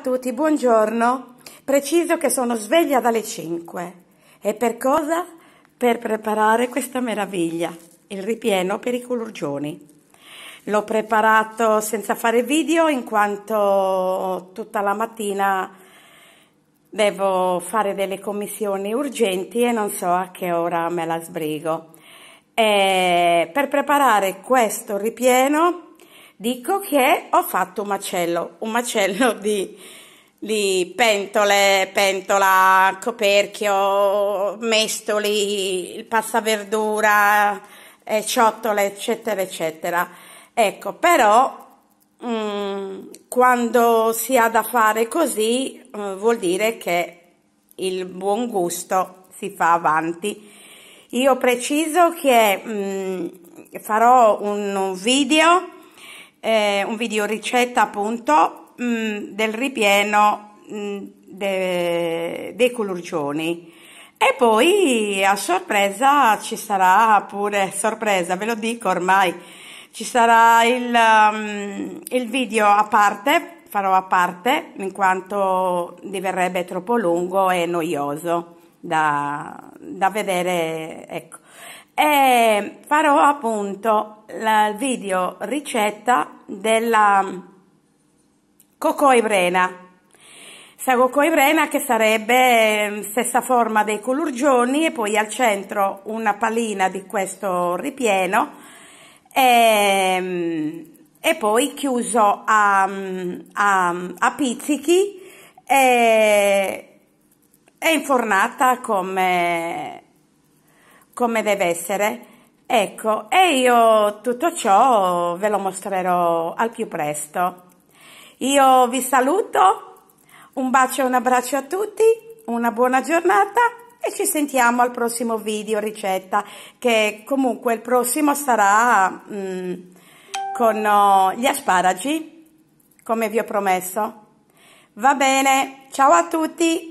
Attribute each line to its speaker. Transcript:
Speaker 1: A tutti, buongiorno. Preciso che sono sveglia dalle 5. E per cosa? Per preparare questa meraviglia, il ripieno per i culurgioni. L'ho preparato senza fare video in quanto tutta la mattina devo fare delle commissioni urgenti e non so a che ora me la sbrigo. E per preparare questo ripieno dico che ho fatto un macello, un macello di, di pentole, pentola, coperchio, mestoli, passaverdura, eh, ciotole, eccetera, eccetera. Ecco, però mm, quando si ha da fare così eh, vuol dire che il buon gusto si fa avanti. Io preciso che mh, mm, farò un, un video eh, un video ricetta appunto mh, mm, del ripieno mh, mm, de, dei culurgioni. E poi a sorpresa ci sarà pure, sorpresa ve lo dico ormai, ci sarà il, um, il video a parte, farò a parte, in quanto diverrebbe troppo lungo e noioso da, da vedere, ecco e farò appunto il video ricetta della cocò ibrena. Sta cocò ibrena che sarebbe ehm, stessa forma dei colurgioni e poi al centro una palina di questo ripieno e, ehm, e poi chiuso a, a, a pizzichi e, e infornata come come deve essere. Ecco, e io tutto ciò ve lo mostrerò al più presto. Io vi saluto, un bacio e un abbraccio a tutti, una buona giornata e ci sentiamo al prossimo video ricetta che comunque il prossimo sarà mm, con oh, gli asparagi come vi ho promesso. Va bene, ciao a tutti!